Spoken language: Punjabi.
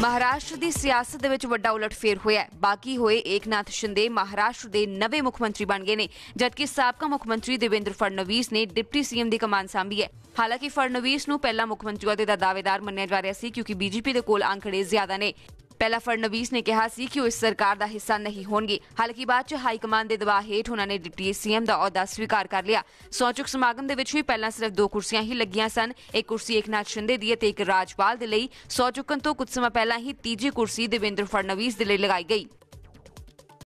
ਮਹਾਰਾਸ਼ਟਰ ਦੀ ਸਿਆਸਤ ਦੇ ਵਿੱਚ ਵੱਡਾ ਉਲਟਫੇਰ ਹੋਇਆ ਹੈ ਬਾਕੀ ਹੋਏ ਏਕਨਾਥ ਸ਼ਿੰਦੇ ਮਹਾਰਾਸ਼ਟਰ ਦੇ ਨਵੇਂ ਮੁੱਖ ਮੰਤਰੀ ਬਣ ਗਏ ਨੇ ਜਦਕਿ ਸਾਬਕਾ ਮੁੱਖ ਮੰਤਰੀ ਦੇਵਿੰਦਰ ਫੜਨਵੀਸ ਨੇ ਡਿਪਟੀ ਸੀਐਮ ਦੀ ਕਮਾਨ ਸੰਭਾਲੀ ਹੈ ਹਾਲਾਂਕਿ ਫੜਨਵੀਸ ਨੂੰ ਪਹਿਲਾ ਮੁੱਖ ਮੰਤਰੀ ਅਹੁਦੇ ਦਾ ਦਾਅਵੇਦਾਰ ਮੰਨਿਆ ਜਾ ਰਿਹਾ ਸੀ ਕਿਉਂਕਿ ਬੀਜੇਪੀ ਦੇ ਕੋਲ ਅੰਕੜੇ ਜ਼ਿਆਦਾ ਨੇ ਪਹਿਲਾ ਫੜਨਵੀਸ ਨੇ ਕਿਹਾ ਸੀ ਕਿ ਉਹ ਇਸ ਸਰਕਾਰ ਦਾ ਹਿੱਸਾ ਨਹੀਂ ਹੋਣਗੇ ਹਾਲਾਂਕਿ ਬਾਅਦ ਚ ਹਾਈ ਕਮਾਂਡ ਦੇ ਦਬਾਅ ਹੇਠ ਉਹਨਾਂ ਨੇ ਡਿਪਟੀ ਸੀਐਮ ਦਾ ਅਹੁਦਾ ਸਵੀਕਾਰ ਕਰ ਲਿਆ ਸੌਚੁਕ ਸਮਾਗਮ ਦੇ ਵਿੱਚ ਵੀ ਪਹਿਲਾਂ ਸਿਰਫ ਦੋ ਕੁਰਸੀਆਂ ਹੀ ਲੱਗੀਆਂ ਸਨ ਇੱਕ ਕੁਰਸੀ ਇੱਕ ਨਾਥ ਸ਼ਿੰਦੇ ਦੀ ਅਤੇ ਇੱਕ ਰਾਜਪਾਲ ਦੇ ਲਈ ਸੌਚੁਕਨ ਤੋਂ ਕੁਝ ਸਮਾਂ ਪਹਿਲਾਂ ਹੀ ਤੀਜੀ ਕੁਰਸੀ ਦੇਵਿੰਦਰ ਫੜਨਵੀਸ ਦੇ ਲਈ ਲਗਾਈ ਗਈ